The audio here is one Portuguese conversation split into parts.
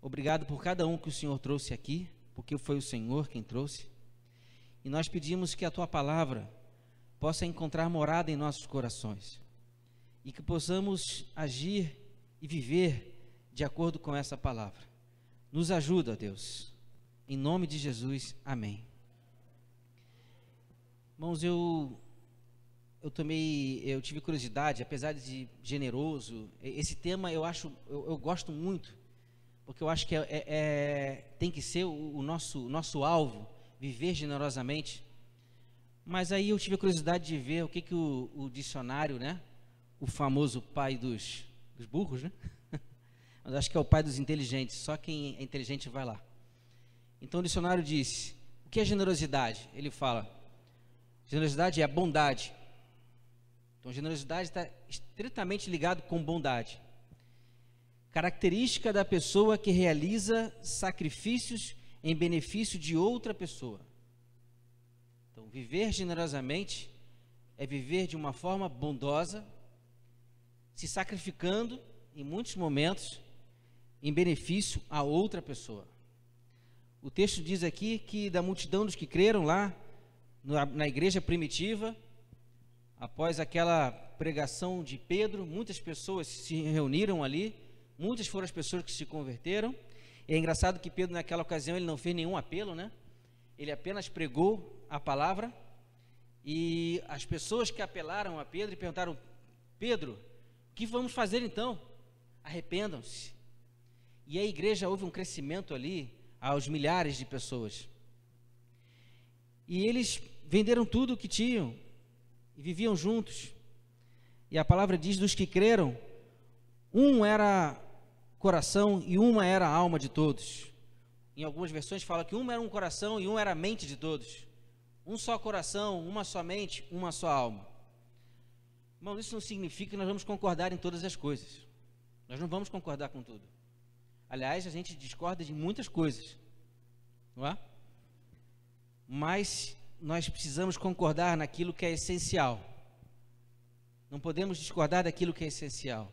Obrigado por cada um que o Senhor trouxe aqui, porque foi o Senhor quem trouxe. E nós pedimos que a tua palavra possa encontrar morada em nossos corações e que possamos agir e viver de acordo com essa palavra. Nos ajuda, Deus. Em nome de Jesus, amém. Irmãos, eu eu tomei, eu tive curiosidade, apesar de generoso, esse tema eu acho, eu, eu gosto muito, porque eu acho que é, é, é, tem que ser o, o nosso, nosso alvo, viver generosamente. Mas aí eu tive a curiosidade de ver o que, que o, o dicionário, né? O famoso pai dos, dos burros, né? Mas acho que é o pai dos inteligentes, só quem é inteligente vai lá. Então o dicionário disse: o que é generosidade? Ele fala: generosidade é bondade. Então generosidade está estritamente ligado com bondade característica da pessoa que realiza sacrifícios em benefício de outra pessoa. Então, viver generosamente é viver de uma forma bondosa, se sacrificando em muitos momentos em benefício a outra pessoa. O texto diz aqui que da multidão dos que creram lá na, na igreja primitiva, após aquela pregação de Pedro, muitas pessoas se reuniram ali Muitas foram as pessoas que se converteram. E é engraçado que Pedro, naquela ocasião, ele não fez nenhum apelo, né? Ele apenas pregou a palavra. E as pessoas que apelaram a Pedro e perguntaram: Pedro, o que vamos fazer então? Arrependam-se. E a igreja houve um crescimento ali aos milhares de pessoas. E eles venderam tudo o que tinham e viviam juntos. E a palavra diz dos que creram, um era coração e uma era a alma de todos. Em algumas versões fala que uma era um coração e uma era a mente de todos. Um só coração, uma só mente, uma só alma. Irmão, isso não significa que nós vamos concordar em todas as coisas. Nós não vamos concordar com tudo. Aliás, a gente discorda de muitas coisas, não é? Mas nós precisamos concordar naquilo que é essencial. Não podemos discordar daquilo que é essencial.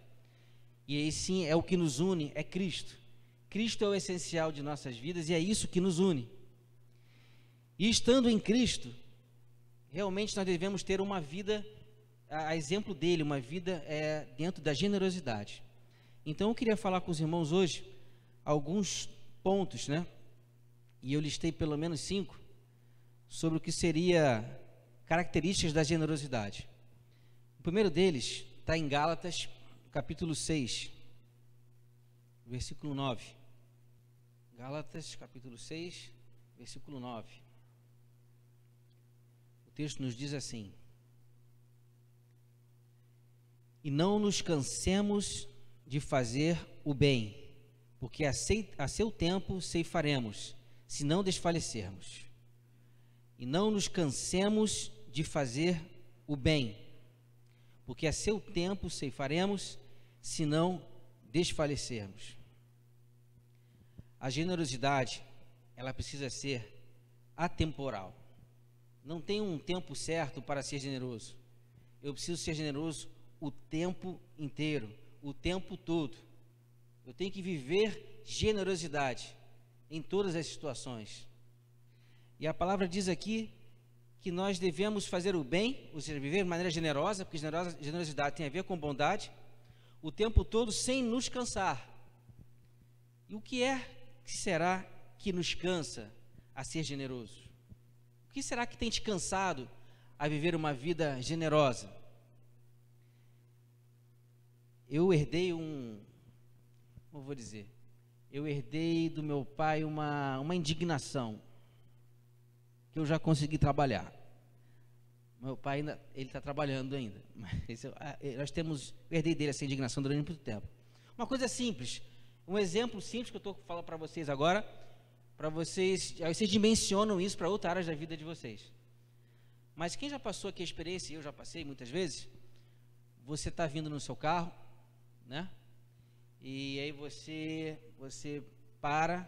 E aí sim é o que nos une, é Cristo. Cristo é o essencial de nossas vidas e é isso que nos une. E estando em Cristo, realmente nós devemos ter uma vida, a exemplo dele, uma vida é, dentro da generosidade. Então eu queria falar com os irmãos hoje alguns pontos, né? E eu listei pelo menos cinco sobre o que seria características da generosidade. O primeiro deles está em Gálatas capítulo 6, versículo 9. Gálatas, capítulo 6, versículo 9. O texto nos diz assim: E não nos cansemos de fazer o bem, porque a, a seu tempo ceifaremos, se não desfalecermos. E não nos cansemos de fazer o bem, porque a seu tempo ceifaremos, se não desfalecermos. A generosidade, ela precisa ser atemporal. Não tem um tempo certo para ser generoso. Eu preciso ser generoso o tempo inteiro, o tempo todo. Eu tenho que viver generosidade em todas as situações. E a palavra diz aqui que nós devemos fazer o bem, ou seja, viver de maneira generosa, porque generosidade tem a ver com bondade, o tempo todo sem nos cansar. E o que é que será que nos cansa a ser generoso? O que será que tem te cansado a viver uma vida generosa? Eu herdei um, como vou dizer, eu herdei do meu pai uma, uma indignação que eu já consegui trabalhar. Meu pai ainda, ele está trabalhando ainda. Mas ah, eh, nós temos, perdido dele essa indignação durante muito tempo. Uma coisa simples, um exemplo simples que eu estou falando para vocês agora, para vocês, vocês dimensionam isso para outras áreas da vida de vocês. Mas quem já passou aqui a experiência, eu já passei muitas vezes, você está vindo no seu carro, né? E aí você, você para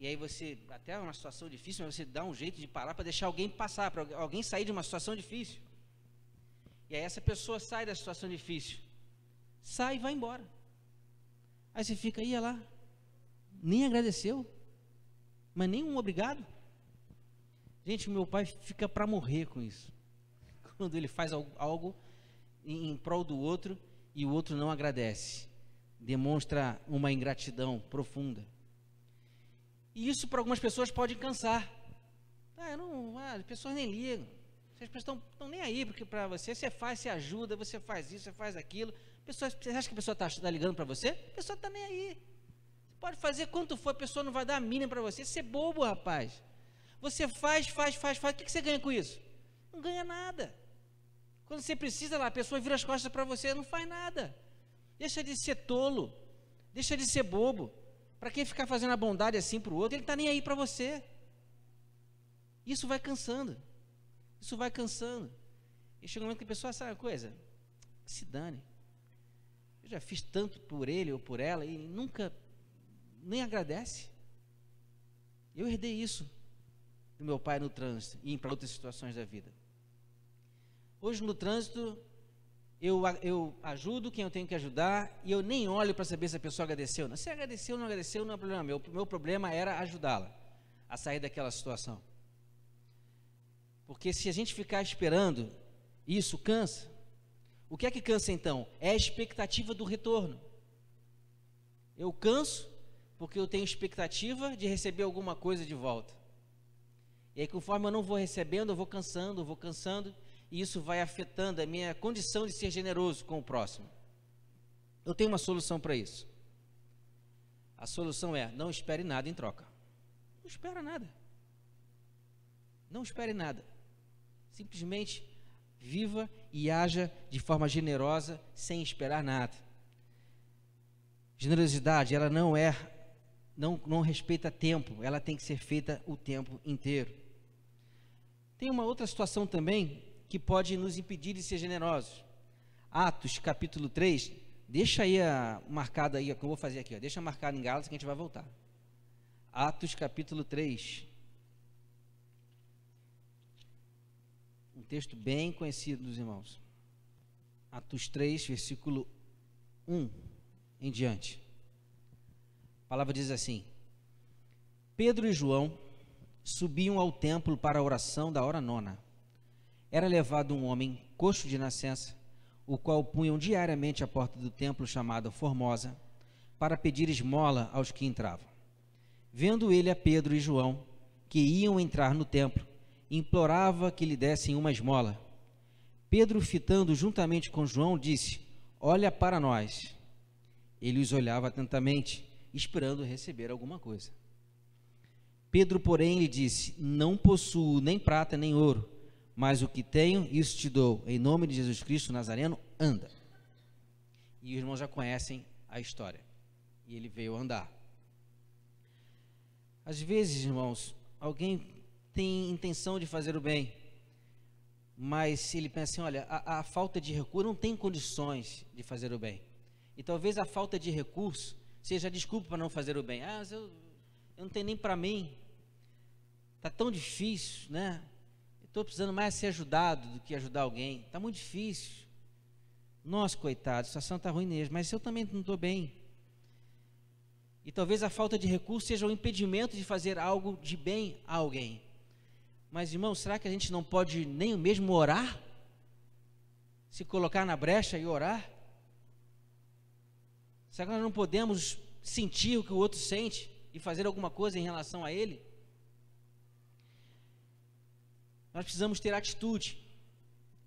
e aí você, até uma situação difícil, mas você dá um jeito de parar para deixar alguém passar, para alguém sair de uma situação difícil. E aí essa pessoa sai da situação difícil. Sai e vai embora. Aí você fica, aí, lá, nem agradeceu, mas nem um obrigado. Gente, meu pai fica para morrer com isso. Quando ele faz algo em prol do outro e o outro não agradece, demonstra uma ingratidão profunda. E isso para algumas pessoas pode cansar. Ah, não, ah, as pessoas nem ligam. As pessoas estão nem aí porque para você. Você faz, você ajuda, você faz isso, você faz aquilo. Pessoas, você acha que a pessoa está tá ligando para você? A pessoa está nem aí. Você pode fazer quanto for, a pessoa não vai dar a mínima para você. Você é bobo, rapaz. Você faz, faz, faz, faz. O que, que você ganha com isso? Não ganha nada. Quando você precisa lá, a pessoa vira as costas para você, não faz nada. Deixa de ser tolo. Deixa de ser bobo. Para que ficar fazendo a bondade assim para o outro? Ele está nem aí para você. Isso vai cansando. Isso vai cansando. E chega um momento que a pessoa sabe a coisa, se dane. Eu já fiz tanto por ele ou por ela e nunca nem agradece. Eu herdei isso do meu pai no trânsito e para outras situações da vida. Hoje no trânsito eu, eu ajudo quem eu tenho que ajudar e eu nem olho para saber se a pessoa agradeceu. Não. Se agradeceu ou não agradeceu, não é problema meu. O meu problema era ajudá-la a sair daquela situação. Porque se a gente ficar esperando, isso cansa. O que é que cansa então? É a expectativa do retorno. Eu canso porque eu tenho expectativa de receber alguma coisa de volta. E aí, conforme eu não vou recebendo, eu vou cansando, eu vou cansando e isso vai afetando a minha condição de ser generoso com o próximo. Eu tenho uma solução para isso. A solução é: não espere nada em troca. Não espera nada. Não espere nada. Simplesmente viva e haja de forma generosa, sem esperar nada. Generosidade, ela não é, não, não respeita tempo, ela tem que ser feita o tempo inteiro. Tem uma outra situação também que pode nos impedir de ser generosos. Atos capítulo 3, deixa aí a, marcada aí, que eu vou fazer aqui, ó, deixa marcado em Gálatas que a gente vai voltar. Atos capítulo 3. Um texto bem conhecido dos irmãos. Atos 3, versículo 1 em diante. A palavra diz assim: Pedro e João subiam ao templo para a oração da hora nona era levado um homem coxo de nascença, o qual punham diariamente à porta do templo chamado Formosa, para pedir esmola aos que entravam. Vendo ele a Pedro e João, que iam entrar no templo, implorava que lhe dessem uma esmola. Pedro, fitando juntamente com João, disse: Olha para nós. Ele os olhava atentamente, esperando receber alguma coisa. Pedro, porém, lhe disse: Não possuo nem prata nem ouro mas o que tenho, isso te dou. Em nome de Jesus Cristo Nazareno, anda. E os irmãos já conhecem a história. E ele veio andar. Às vezes, irmãos, alguém tem intenção de fazer o bem, mas ele pensa assim: olha, a, a falta de recurso não tem condições de fazer o bem. E talvez a falta de recurso seja desculpa para não fazer o bem. Ah, eu, eu não tenho nem para mim. Tá tão difícil, né? Estou precisando mais ser ajudado do que ajudar alguém. Está muito difícil. Nós, coitados, a situação está ruim mesmo, mas eu também não estou bem. E talvez a falta de recursos seja um impedimento de fazer algo de bem a alguém. Mas, irmão, será que a gente não pode nem mesmo orar? Se colocar na brecha e orar? Será que nós não podemos sentir o que o outro sente e fazer alguma coisa em relação a ele? Nós precisamos ter atitude.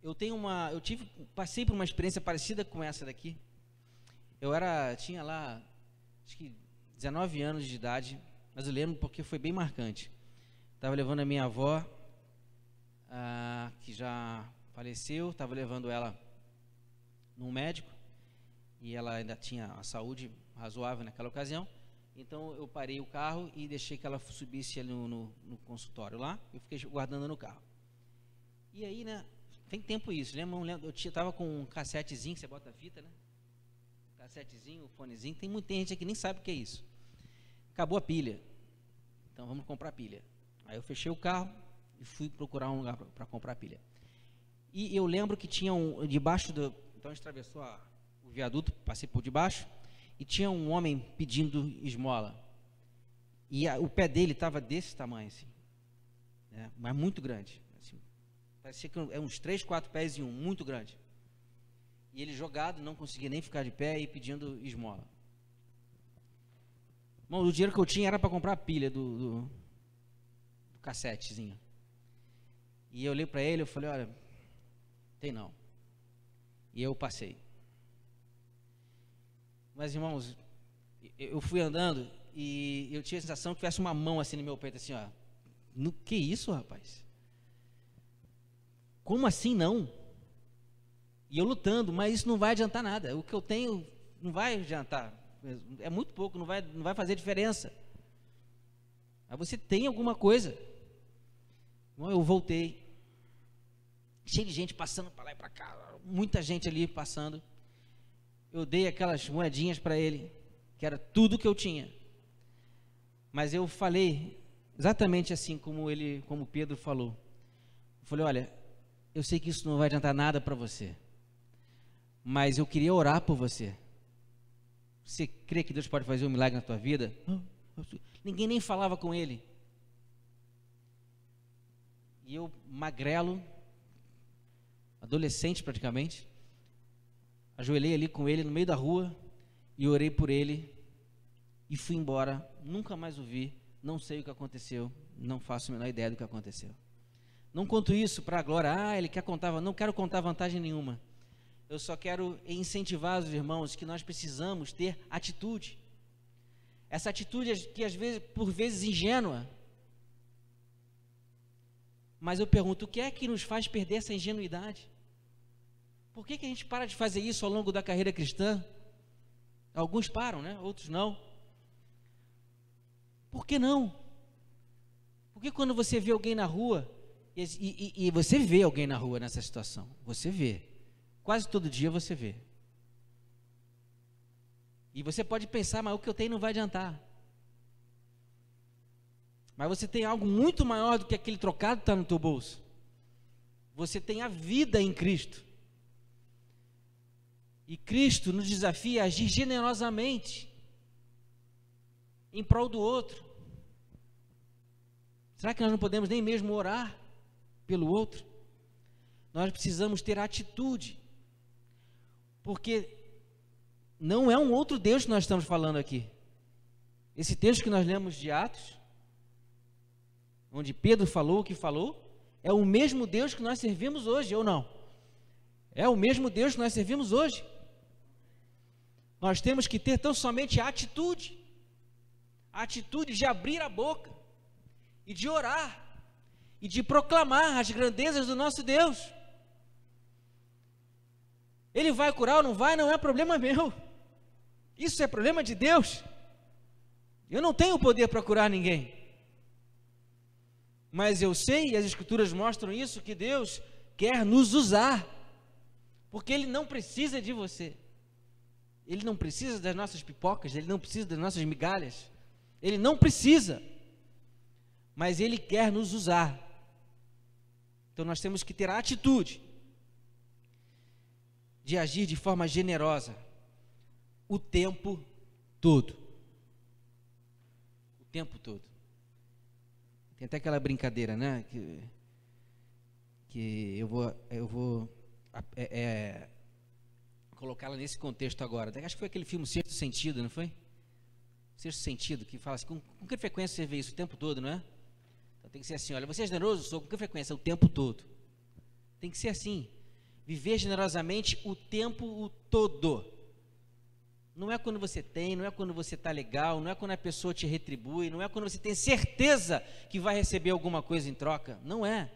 Eu tenho uma, eu tive, passei por uma experiência parecida com essa daqui. Eu era, tinha lá, acho que 19 anos de idade, mas eu lembro porque foi bem marcante. Estava levando a minha avó, que já faleceu, estava levando ela num médico, e ela ainda tinha a saúde razoável naquela ocasião. Então eu parei o carro e deixei que ela subisse ali no, no, no consultório lá. Eu fiquei guardando no carro. E aí, né? Tem tempo isso, né? Eu estava com um cassetezinho, que você bota a fita, né? Cassetezinho, fonezinho. Tem muita gente aqui que nem sabe o que é isso. Acabou a pilha. Então vamos comprar pilha. Aí eu fechei o carro e fui procurar um lugar para comprar pilha. E eu lembro que tinha um. Debaixo do. Então a gente atravessou a, o viaduto, passei por debaixo. E tinha um homem pedindo esmola. E a, o pé dele estava desse tamanho, assim. Né? Mas muito grande. Parecia que é uns três, quatro pés em um, muito grande. E ele jogado, não conseguia nem ficar de pé e pedindo esmola. Bom, o dinheiro que eu tinha era para comprar a pilha do, do, do cassetezinho. E eu olhei para ele, eu falei, olha, tem não. E eu passei. Mas, irmãos, eu fui andando e eu tinha a sensação que tivesse uma mão assim no meu peito, assim, ó. No, que isso, rapaz? Como assim não? E eu lutando, mas isso não vai adiantar nada. O que eu tenho não vai adiantar. É muito pouco, não vai, não vai fazer diferença. Mas você tem alguma coisa. Então eu voltei. Cheio de gente passando para lá e para cá. Muita gente ali passando. Eu dei aquelas moedinhas para ele, que era tudo que eu tinha. Mas eu falei exatamente assim como ele, como Pedro falou. Eu falei, olha, eu sei que isso não vai adiantar nada para você, mas eu queria orar por você. Você crê que Deus pode fazer um milagre na tua vida? Ninguém nem falava com ele. E eu, magrelo, adolescente praticamente, ajoelhei ali com ele no meio da rua e orei por ele e fui embora. Nunca mais o vi, não sei o que aconteceu, não faço a menor ideia do que aconteceu. Não conto isso para a glória. Ah, ele quer contar. Não quero contar vantagem nenhuma. Eu só quero incentivar os irmãos que nós precisamos ter atitude. Essa atitude que às vezes, por vezes ingênua. Mas eu pergunto, o que é que nos faz perder essa ingenuidade? Por que, que a gente para de fazer isso ao longo da carreira cristã? Alguns param, né? Outros não. Por que não? Por que quando você vê alguém na rua e, e, e, você vê alguém na rua nessa situação. Você vê. Quase todo dia você vê. E você pode pensar, mas o que eu tenho não vai adiantar. Mas você tem algo muito maior do que aquele trocado que está no teu bolso. Você tem a vida em Cristo. E Cristo nos desafia a agir generosamente em prol do outro. Será que nós não podemos nem mesmo orar? pelo outro, nós precisamos ter atitude, porque não é um outro Deus que nós estamos falando aqui. Esse texto que nós lemos de Atos, onde Pedro falou o que falou, é o mesmo Deus que nós servimos hoje, ou não? É o mesmo Deus que nós servimos hoje. Nós temos que ter tão somente a atitude, a atitude de abrir a boca e de orar e de proclamar as grandezas do nosso Deus. Ele vai curar ou não vai, não é problema meu. Isso é problema de Deus. Eu não tenho poder para curar ninguém. Mas eu sei, e as Escrituras mostram isso, que Deus quer nos usar. Porque Ele não precisa de você. Ele não precisa das nossas pipocas, Ele não precisa das nossas migalhas. Ele não precisa. Mas Ele quer nos usar então nós temos que ter a atitude de agir de forma generosa o tempo todo. O tempo todo. Tem até aquela brincadeira, né? Que, que eu vou, eu vou é, é, colocá-la nesse contexto agora. Acho que foi aquele filme Sexto Sentido, não foi? Sexto Sentido, que fala assim, com, com que frequência você vê isso o tempo todo, não é? Tem que ser assim, olha, você é generoso? Sou com que frequência? O tempo todo. Tem que ser assim. Viver generosamente o tempo todo. Não é quando você tem, não é quando você está legal, não é quando a pessoa te retribui, não é quando você tem certeza que vai receber alguma coisa em troca. Não é.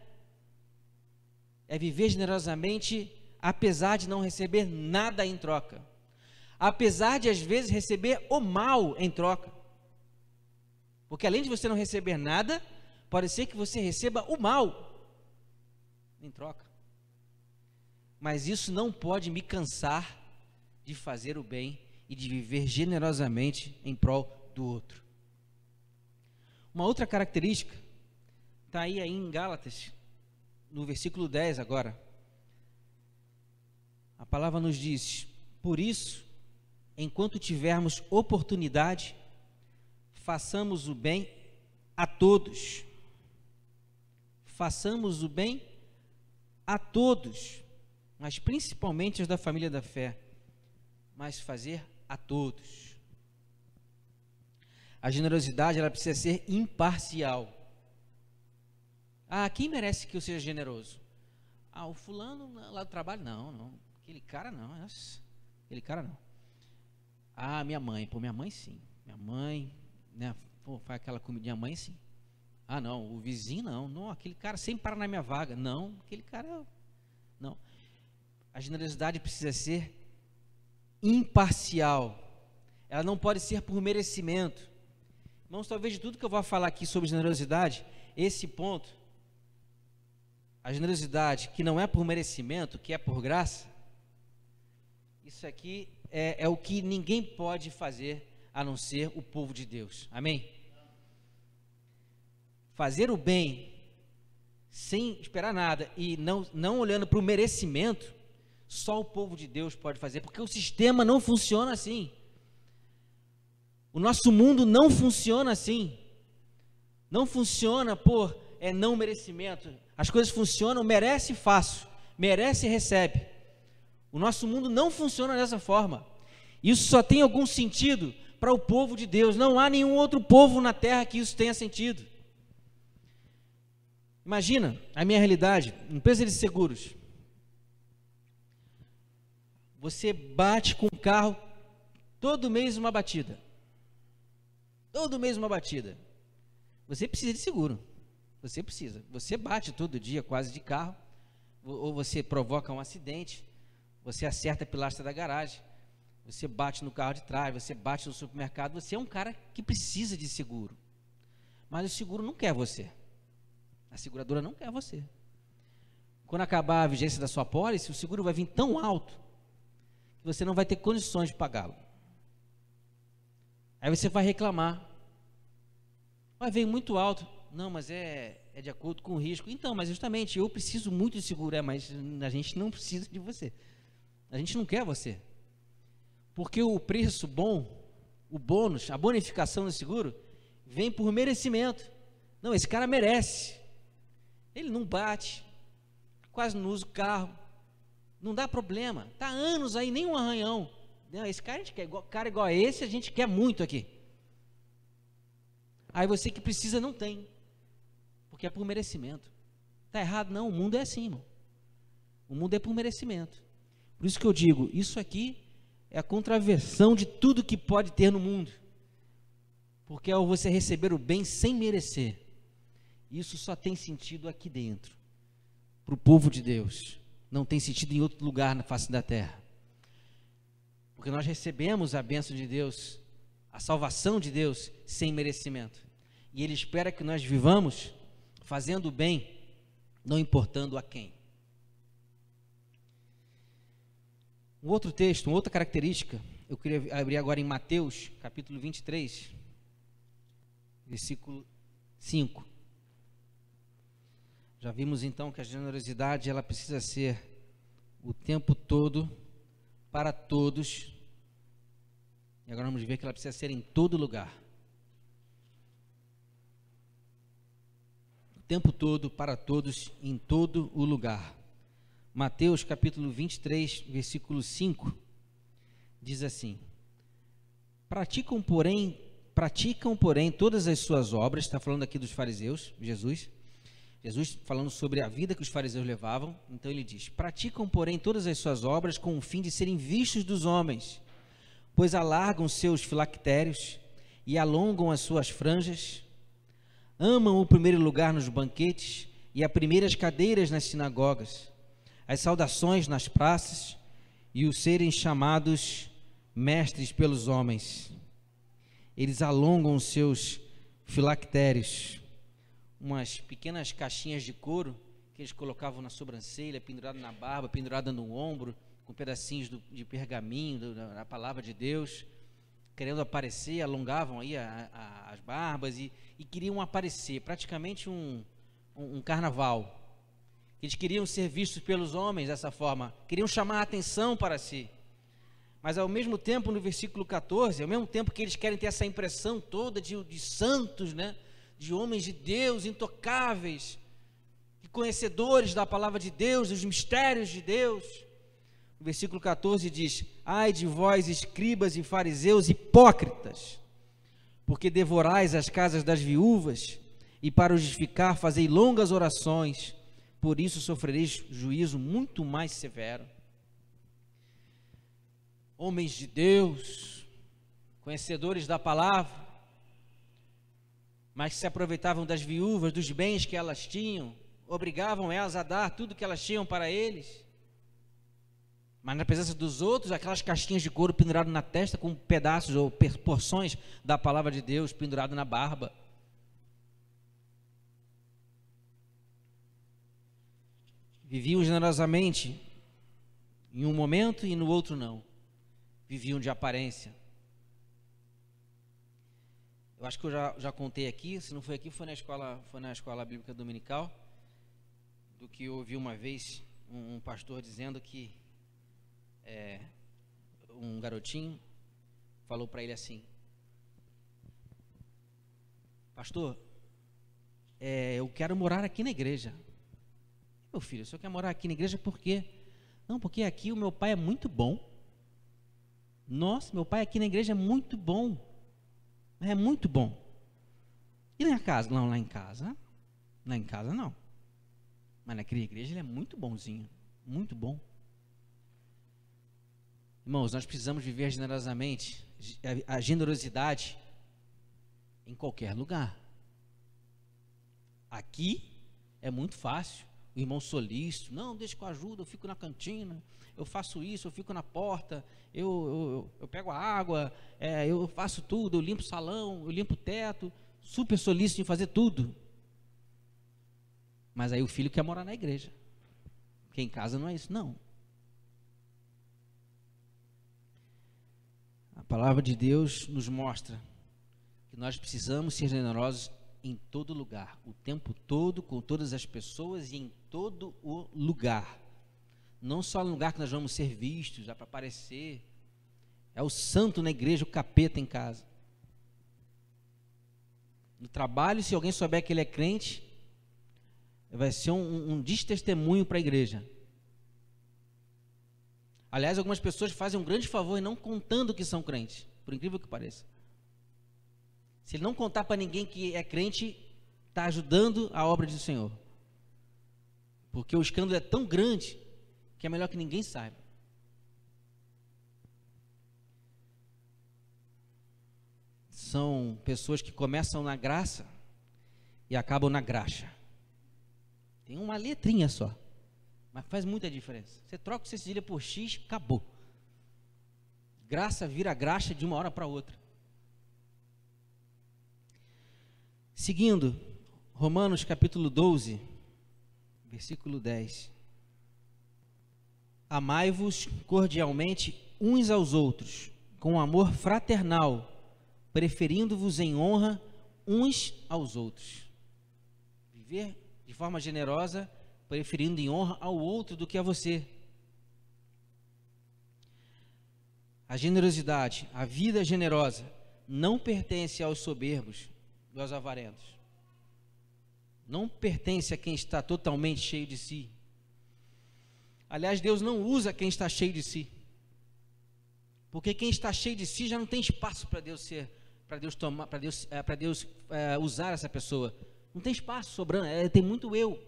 É viver generosamente apesar de não receber nada em troca. Apesar de às vezes receber o mal em troca. Porque além de você não receber nada, Pode ser que você receba o mal em troca. Mas isso não pode me cansar de fazer o bem e de viver generosamente em prol do outro. Uma outra característica está aí, aí em Gálatas, no versículo 10 agora. A palavra nos diz: Por isso, enquanto tivermos oportunidade, façamos o bem a todos, façamos o bem a todos, mas principalmente os da família da fé, mas fazer a todos. A generosidade ela precisa ser imparcial. Ah, quem merece que eu seja generoso? Ah, o fulano lá do trabalho não, não. Aquele cara não, nossa. aquele cara não. Ah, minha mãe, pô, minha mãe sim. Minha mãe, né? Pô, faz aquela comida, minha mãe sim. Ah, não, o vizinho não, não, aquele cara sempre para na minha vaga. Não, aquele cara. Não. A generosidade precisa ser imparcial. Ela não pode ser por merecimento. Irmãos, talvez de tudo que eu vou falar aqui sobre generosidade, esse ponto, a generosidade que não é por merecimento, que é por graça, isso aqui é, é o que ninguém pode fazer a não ser o povo de Deus. Amém? fazer o bem sem esperar nada e não, não olhando para o merecimento, só o povo de Deus pode fazer, porque o sistema não funciona assim. O nosso mundo não funciona assim. Não funciona por é, não merecimento. As coisas funcionam, merece e fácil, merece e recebe. O nosso mundo não funciona dessa forma. Isso só tem algum sentido para o povo de Deus. Não há nenhum outro povo na terra que isso tenha sentido. Imagina a minha realidade, empresa de seguros. Você bate com o carro todo mês uma batida. Todo mês uma batida. Você precisa de seguro. Você precisa. Você bate todo dia quase de carro, ou você provoca um acidente, você acerta a pilastra da garagem, você bate no carro de trás, você bate no supermercado, você é um cara que precisa de seguro. Mas o seguro não quer você. A seguradora não quer você. Quando acabar a vigência da sua pólice, o seguro vai vir tão alto que você não vai ter condições de pagá-lo. Aí você vai reclamar. Mas vem muito alto. Não, mas é, é de acordo com o risco. Então, mas justamente eu preciso muito de seguro. É, mas a gente não precisa de você. A gente não quer você. Porque o preço bom, o bônus, a bonificação do seguro, vem por merecimento. Não, esse cara merece. Ele não bate, quase não usa o carro, não dá problema. Tá anos aí, nem um arranhão. Não, esse cara a gente quer, cara igual a esse a gente quer muito aqui. Aí você que precisa não tem, porque é por merecimento. Tá errado não, o mundo é assim, irmão. O mundo é por merecimento. Por isso que eu digo, isso aqui é a contraversão de tudo que pode ter no mundo. Porque é você receber o bem sem merecer. Isso só tem sentido aqui dentro, para o povo de Deus. Não tem sentido em outro lugar na face da terra. Porque nós recebemos a bênção de Deus, a salvação de Deus, sem merecimento. E Ele espera que nós vivamos fazendo o bem, não importando a quem. Um outro texto, uma outra característica, eu queria abrir agora em Mateus, capítulo 23, versículo 5. Já vimos então que a generosidade ela precisa ser o tempo todo para todos. E agora vamos ver que ela precisa ser em todo lugar. O tempo todo para todos em todo o lugar. Mateus capítulo 23, versículo 5 diz assim: Praticam, porém, praticam, porém, todas as suas obras, está falando aqui dos fariseus, Jesus, Jesus falando sobre a vida que os fariseus levavam, então ele diz: Praticam, porém, todas as suas obras com o fim de serem vistos dos homens, pois alargam seus filactérios e alongam as suas franjas, amam o primeiro lugar nos banquetes e as primeiras cadeiras nas sinagogas, as saudações nas praças e os serem chamados mestres pelos homens. Eles alongam os seus filactérios umas pequenas caixinhas de couro que eles colocavam na sobrancelha, pendurada na barba, pendurada no ombro, com pedacinhos do, de pergaminho, do, da, da palavra de Deus, querendo aparecer, alongavam aí a, a, as barbas e, e, queriam aparecer, praticamente um, um, um carnaval. Eles queriam ser vistos pelos homens dessa forma, queriam chamar a atenção para si. Mas ao mesmo tempo, no versículo 14, ao mesmo tempo que eles querem ter essa impressão toda de, de santos, né? de homens de Deus intocáveis, e conhecedores da palavra de Deus, dos mistérios de Deus. O versículo 14 diz: Ai de vós, escribas e fariseus hipócritas, porque devorais as casas das viúvas, e para os justificar fazei longas orações, por isso sofrereis juízo muito mais severo. Homens de Deus, conhecedores da palavra, mas que se aproveitavam das viúvas, dos bens que elas tinham, obrigavam elas a dar tudo que elas tinham para eles. Mas na presença dos outros, aquelas caixinhas de couro penduradas na testa com pedaços ou porções da palavra de Deus pendurado na barba. Viviam generosamente em um momento e no outro não. Viviam de aparência. Eu acho que eu já, já contei aqui, se não foi aqui, foi na escola, foi na escola bíblica dominical, do que eu ouvi uma vez um, um pastor dizendo que é, um garotinho falou para ele assim: Pastor, é, eu quero morar aqui na igreja. Meu filho, o senhor quer morar aqui na igreja por quê? Não, porque aqui o meu pai é muito bom. Nossa, meu pai aqui na igreja é muito bom. É muito bom. E lá em casa? Não, lá em casa. Lá em casa não. Mas naquela igreja ele é muito bonzinho. Muito bom. Irmãos, nós precisamos viver generosamente. A generosidade em qualquer lugar. Aqui é muito fácil o irmão solícito, não, deixa com ajuda, eu fico na cantina, eu faço isso, eu fico na porta, eu, eu, eu pego a água, é, eu faço tudo, eu limpo o salão, eu limpo o teto, super solícito em fazer tudo. Mas aí o filho quer morar na igreja, porque em casa não é isso, não. A palavra de Deus nos mostra que nós precisamos ser generosos em todo lugar, o tempo todo, com todas as pessoas e em todo o lugar. Não só no lugar que nós vamos ser vistos, dá para aparecer. É o santo na igreja, o capeta em casa. No trabalho, se alguém souber que ele é crente, vai ser um, um destestemunho para a igreja. Aliás, algumas pessoas fazem um grande favor em não contando que são crentes, por incrível que pareça. Se ele não contar para ninguém que é crente, está ajudando a obra do Senhor. Porque o escândalo é tão grande que é melhor que ninguém saiba. São pessoas que começam na graça e acabam na graxa. Tem uma letrinha só, mas faz muita diferença. Você troca o cedilha por X, acabou. Graça vira graxa de uma hora para outra. Seguindo, Romanos capítulo 12, versículo 10. Amai-vos cordialmente uns aos outros, com amor fraternal, preferindo-vos em honra uns aos outros. Viver de forma generosa, preferindo em honra ao outro do que a você. A generosidade, a vida generosa, não pertence aos soberbos, dos avarentos. Não pertence a quem está totalmente cheio de si. Aliás, Deus não usa quem está cheio de si. Porque quem está cheio de si já não tem espaço para Deus ser, para Deus tomar, para Deus, é, para Deus é, usar essa pessoa. Não tem espaço sobrando, é, tem muito eu.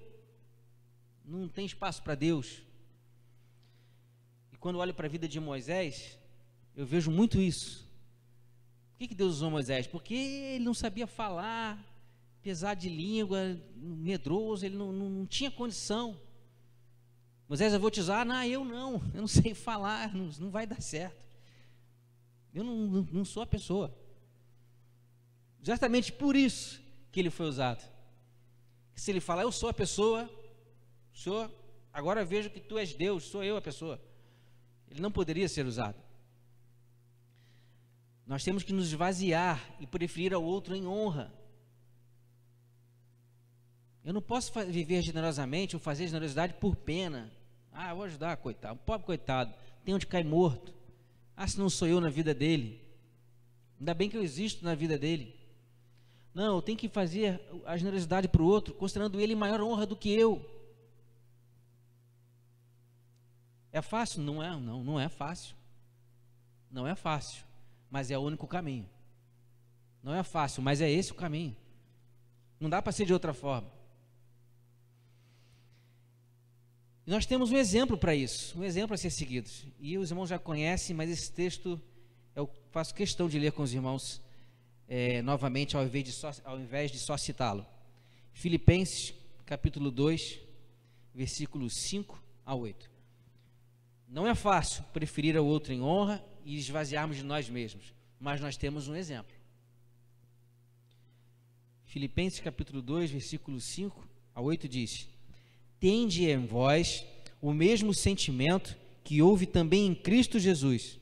Não tem espaço para Deus. E quando olho para a vida de Moisés, eu vejo muito isso. Por que, que Deus usou Moisés? Porque ele não sabia falar, pesado de língua, medroso, ele não, não, não tinha condição. Moisés, eu vou te usar, não, eu não, eu não sei falar, não, não vai dar certo. Eu não, não, não sou a pessoa. Exatamente por isso que ele foi usado. Se ele falar, eu sou a pessoa, Senhor, agora vejo que tu és Deus, sou eu a pessoa. Ele não poderia ser usado. Nós temos que nos esvaziar e preferir ao outro em honra. Eu não posso viver generosamente ou fazer generosidade por pena. Ah, vou ajudar, coitado. Um pobre coitado. Tem onde cai morto. Ah, se não sou eu na vida dele. Ainda bem que eu existo na vida dele. Não, eu tenho que fazer a generosidade para o outro, considerando ele maior honra do que eu. É fácil? Não é, não, não é fácil. Não é fácil mas é o único caminho. Não é fácil, mas é esse o caminho. Não dá para ser de outra forma. E nós temos um exemplo para isso, um exemplo a ser seguido. E os irmãos já conhecem, mas esse texto eu faço questão de ler com os irmãos é, novamente, ao invés de só, ao invés de só citá-lo. Filipenses, capítulo 2, versículos 5 a 8. Não é fácil preferir ao outro em honra e esvaziarmos de nós mesmos, mas nós temos um exemplo. Filipenses capítulo 2, versículo 5 a 8 diz: Tende em vós o mesmo sentimento que houve também em Cristo Jesus,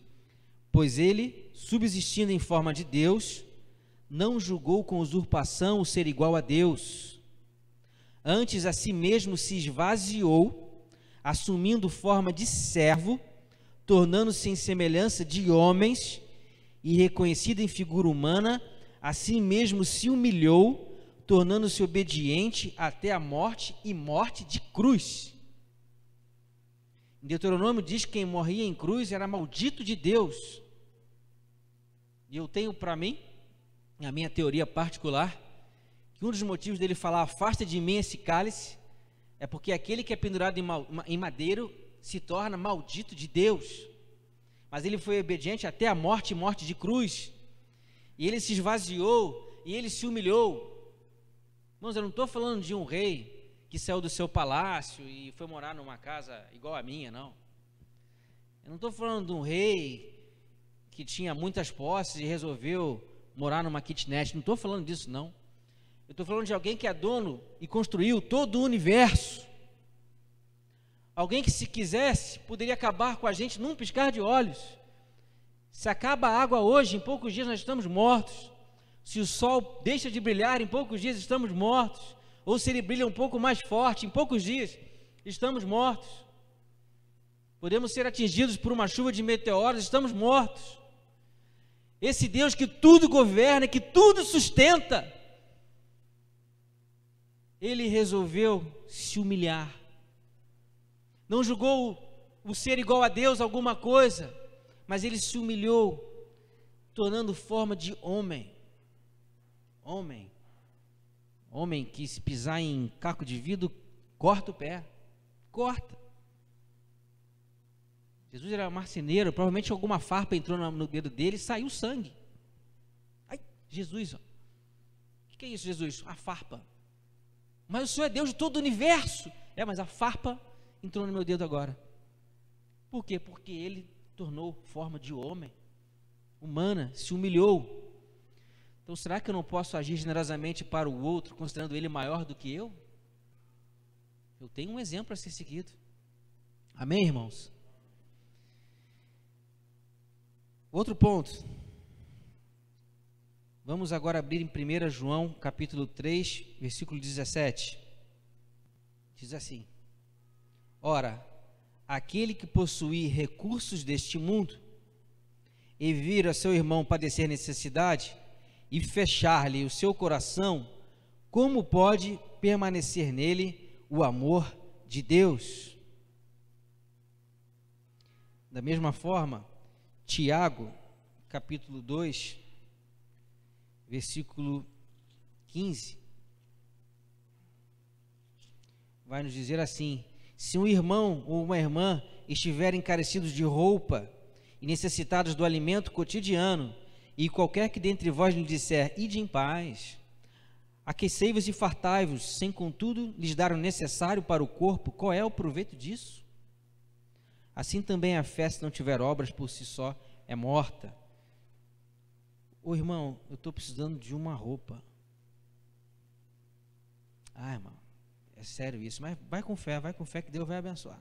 pois ele, subsistindo em forma de Deus, não julgou com usurpação o ser igual a Deus. Antes a si mesmo se esvaziou, assumindo forma de servo, tornando-se em semelhança de homens e reconhecido em figura humana, a si mesmo se humilhou, tornando-se obediente até a morte e morte de cruz. Em Deuteronômio diz que quem morria em cruz era maldito de Deus. E eu tenho para mim, na minha teoria particular, que um dos motivos dele falar afasta de mim esse cálice é porque aquele que é pendurado em, madeiro se torna maldito de Deus. Mas ele foi obediente até a morte morte de cruz. E ele se esvaziou e ele se humilhou. Irmãos, eu não estou falando de um rei que saiu do seu palácio e foi morar numa casa igual a minha, não. Eu não estou falando de um rei que tinha muitas posses e resolveu morar numa kitnet. Não estou falando disso, não. Eu estou falando de alguém que é dono e construiu todo o universo. Alguém que, se quisesse, poderia acabar com a gente num piscar de olhos. Se acaba a água hoje, em poucos dias nós estamos mortos. Se o sol deixa de brilhar, em poucos dias estamos mortos. Ou se ele brilha um pouco mais forte, em poucos dias estamos mortos. Podemos ser atingidos por uma chuva de meteoros, estamos mortos. Esse Deus que tudo governa, que tudo sustenta, ele resolveu se humilhar. Não julgou o ser igual a Deus alguma coisa, mas ele se humilhou, tornando forma de homem. Homem. Homem que se pisar em caco de vidro, corta o pé. Corta. Jesus era marceneiro, provavelmente alguma farpa entrou no dedo dele e saiu sangue. Ai, Jesus, o que é isso, Jesus? A farpa. Mas o Senhor é Deus de todo o universo. É, mas a farpa entrou no meu dedo agora. Por quê? Porque ele tornou forma de homem, humana, se humilhou. Então, será que eu não posso agir generosamente para o outro, considerando ele maior do que eu? Eu tenho um exemplo a ser seguido. Amém, irmãos? Outro ponto. Vamos agora abrir em 1 João, capítulo 3, versículo 17. Diz assim: Ora, aquele que possui recursos deste mundo e vir a seu irmão padecer necessidade e fechar-lhe o seu coração, como pode permanecer nele o amor de Deus? Da mesma forma, Tiago, capítulo 2, versículo 15, vai nos dizer assim: Se um irmão ou uma irmã estiverem carecidos de roupa e necessitados do alimento cotidiano, e qualquer que dentre vós lhe disser, ide em paz, aquecei-vos e fartai-vos, sem contudo lhes dar o necessário para o corpo, qual é o proveito disso? Assim também a fé, se não tiver obras por si só, é morta. Ô irmão, eu estou precisando de uma roupa. Ah, irmão, é sério isso, mas vai com fé, vai com fé que Deus vai abençoar.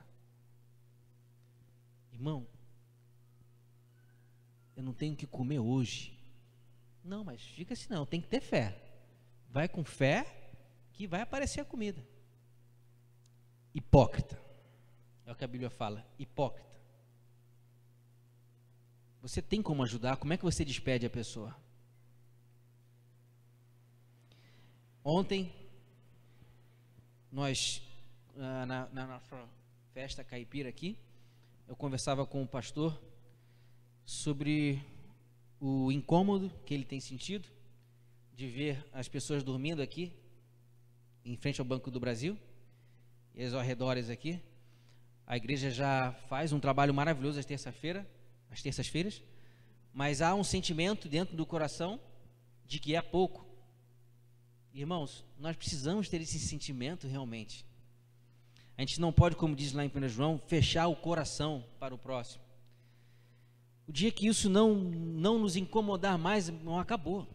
Irmão, eu não tenho que comer hoje. Não, mas fica assim não, tem que ter fé. Vai com fé que vai aparecer a comida. Hipócrita. É o que a Bíblia fala, hipócrita. Você tem como ajudar? Como é que você despede a pessoa? Ontem, nós, ah, na, na nossa festa caipira aqui, eu conversava com o pastor sobre o incômodo que ele tem sentido de ver as pessoas dormindo aqui, em frente ao Banco do Brasil, e os arredores aqui. A igreja já faz um trabalho maravilhoso às terça-feira, às terças-feiras, mas há um sentimento dentro do coração de que é pouco. Irmãos, nós precisamos ter esse sentimento realmente. A gente não pode, como diz lá em 1 João, fechar o coração para o próximo. O dia que isso não, não nos incomodar mais, não acabou.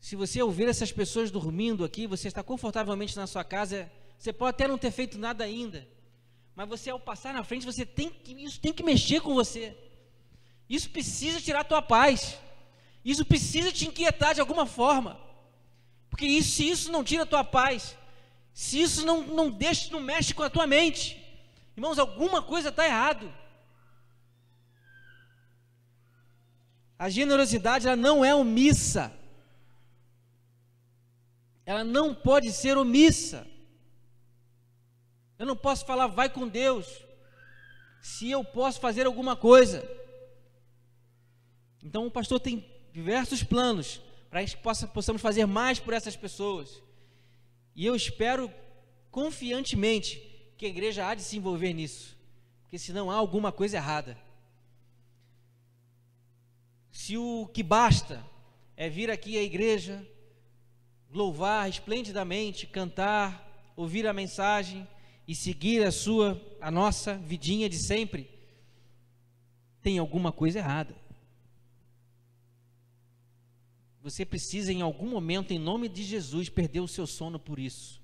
Se você ouvir essas pessoas dormindo aqui, você está confortavelmente na sua casa, você pode até não ter feito nada ainda, mas você, ao passar na frente, você tem que, isso tem que mexer com você. Isso precisa tirar a tua paz. Isso precisa te inquietar de alguma forma. Porque isso, se isso não tira a tua paz, se isso não, não deixa, não mexe com a tua mente, irmãos, alguma coisa está errado. A generosidade ela não é omissa. Ela não pode ser omissa. Eu não posso falar vai com Deus se eu posso fazer alguma coisa. Então o pastor tem diversos planos para que possa, possamos fazer mais por essas pessoas. E eu espero confiantemente que a igreja há de se envolver nisso, porque senão há alguma coisa errada. Se o que basta é vir aqui à igreja, louvar esplendidamente, cantar, ouvir a mensagem, e seguir a sua, a nossa vidinha de sempre, tem alguma coisa errada. Você precisa, em algum momento, em nome de Jesus, perder o seu sono por isso.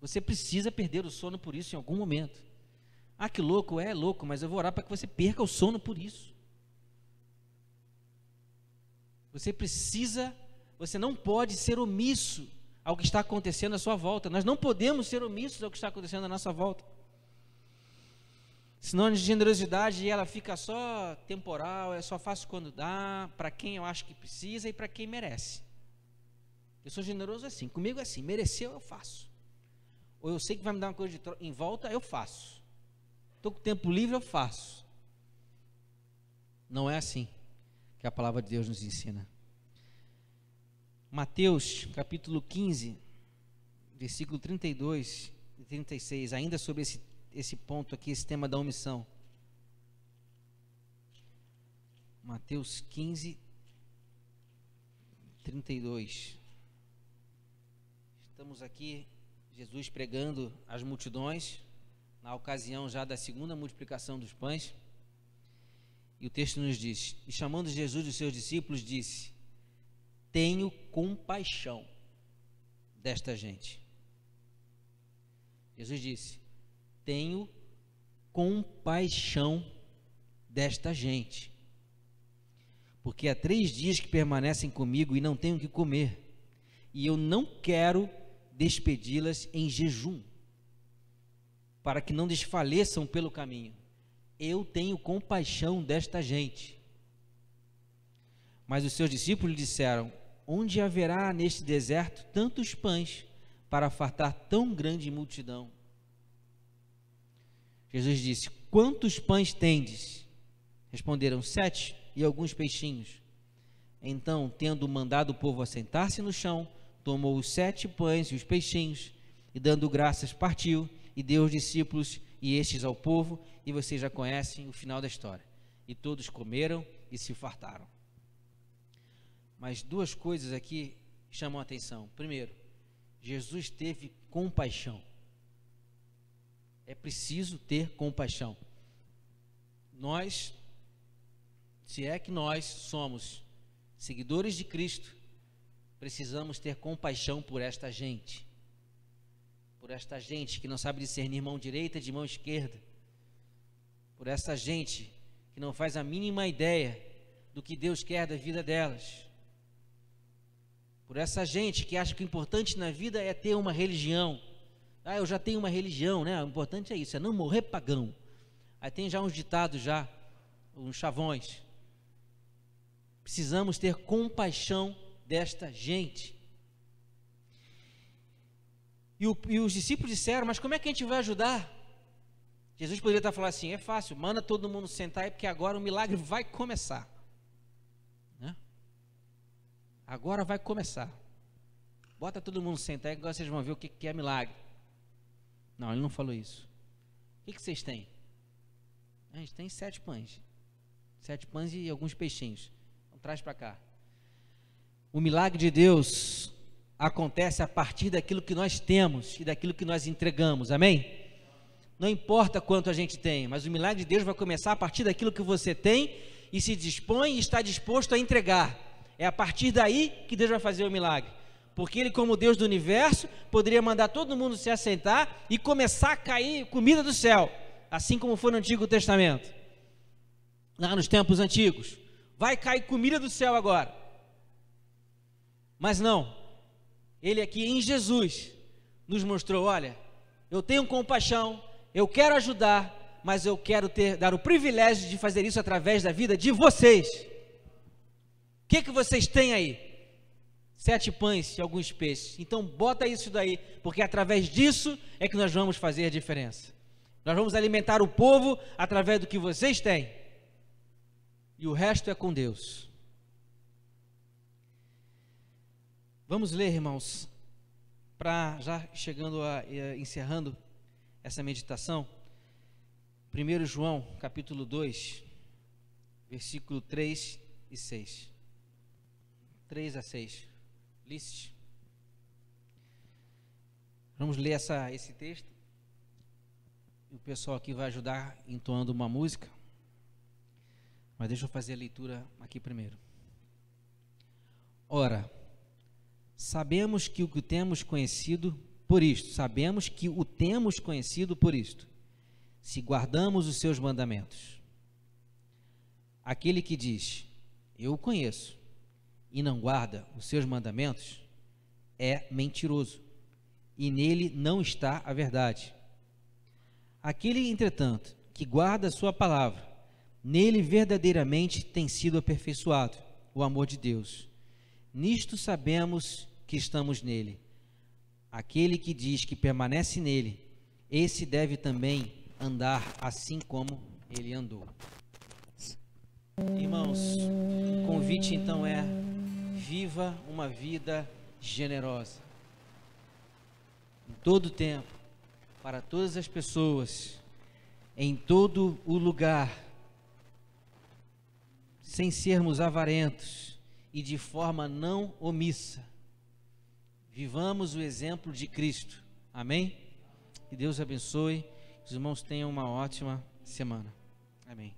Você precisa perder o sono por isso em algum momento. Ah, que louco, é, é louco, mas eu vou orar para que você perca o sono por isso. Você precisa, você não pode ser omisso ao que está acontecendo à sua volta. Nós não podemos ser omissos ao que está acontecendo à nossa volta. Senão a generosidade, ela fica só temporal, é só fácil quando dá, para quem eu acho que precisa e para quem merece. Eu sou generoso assim, comigo é assim, mereceu eu faço. Ou eu sei que vai me dar uma coisa em volta, eu faço. Estou com tempo livre, eu faço. Não é assim que a palavra de Deus nos ensina. Mateus capítulo 15, versículo 32 e 36, ainda sobre esse, esse ponto aqui, esse tema da omissão. Mateus 15, 32. Estamos aqui, Jesus pregando às multidões, na ocasião já da segunda multiplicação dos pães. E o texto nos diz: E chamando Jesus os seus discípulos, disse tenho compaixão desta gente. Jesus disse: Tenho compaixão desta gente, porque há três dias que permanecem comigo e não tenho o que comer, e eu não quero despedi-las em jejum, para que não desfaleçam pelo caminho. Eu tenho compaixão desta gente. Mas os seus discípulos disseram: Onde haverá neste deserto tantos pães para fartar tão grande multidão? Jesus disse: Quantos pães tendes? Responderam: Sete e alguns peixinhos. Então, tendo mandado o povo assentar-se no chão, tomou os sete pães e os peixinhos, e dando graças, partiu e deu aos discípulos e estes ao povo, e vocês já conhecem o final da história. E todos comeram e se fartaram. Mas duas coisas aqui chamam a atenção. Primeiro, Jesus teve compaixão. É preciso ter compaixão. Nós, se é que nós somos seguidores de Cristo, precisamos ter compaixão por esta gente. Por esta gente que não sabe discernir mão direita de mão esquerda. Por esta gente que não faz a mínima ideia do que Deus quer da vida delas por essa gente que acha que o importante na vida é ter uma religião. Ah, eu já tenho uma religião, né? O importante é isso, é não morrer pagão. Aí tem já uns ditados já, uns chavões. Precisamos ter compaixão desta gente. E, o, e, os discípulos disseram: Mas como é que a gente vai ajudar? Jesus poderia estar falando assim: É fácil, manda todo mundo sentar aí, porque agora o milagre vai começar. Agora vai começar. Bota todo mundo sentar aí, agora vocês vão ver o que, é milagre. Não, ele não falou isso. O que, que vocês têm? A gente tem sete pães. Sete pães e alguns peixinhos. Então traz para cá. O milagre de Deus acontece a partir daquilo que nós temos e daquilo que nós entregamos. Amém? Não importa quanto a gente tem, mas o milagre de Deus vai começar a partir daquilo que você tem e se dispõe e está disposto a entregar. É a partir daí que Deus vai fazer o milagre. Porque ele, como Deus do universo, poderia mandar todo mundo se assentar e começar a cair comida do céu, assim como foi no Antigo Testamento, lá nos tempos antigos. Vai cair comida do céu agora. Mas não, ele aqui em Jesus nos mostrou: olha, eu tenho compaixão, eu quero ajudar, mas eu quero ter, dar o privilégio de fazer isso através da vida de vocês que, que vocês têm aí? Sete pães e alguns peixes. Então bota isso daí, porque através disso é que nós vamos fazer a diferença. Nós vamos alimentar o povo através do que vocês têm. E o resto é com Deus. Vamos ler, irmãos, para já chegando a, a, encerrando essa meditação. 1 João, capítulo 2, versículo 3 e 6. 3 a 6. List. Vamos ler essa, esse texto. E o pessoal aqui vai ajudar entoando uma música. Mas deixa eu fazer a leitura aqui primeiro. Ora, sabemos que o que temos conhecido por isto, sabemos que o temos conhecido por isto, se guardamos os seus mandamentos. Aquele que diz, eu o conheço, e não guarda os seus mandamentos é mentiroso, e nele não está a verdade. Aquele, entretanto, que guarda a sua palavra, nele verdadeiramente tem sido aperfeiçoado o amor de Deus. Nisto sabemos que estamos nele. Aquele que diz que permanece nele, esse deve também andar assim como ele andou. Irmãos, o convite então é viva uma vida generosa. Em todo tempo, para todas as pessoas, em todo o lugar, sem sermos avarentos e de forma não omissa. Vivamos o exemplo de Cristo. Amém? Que Deus abençoe. os irmãos tenham uma ótima semana. Amém.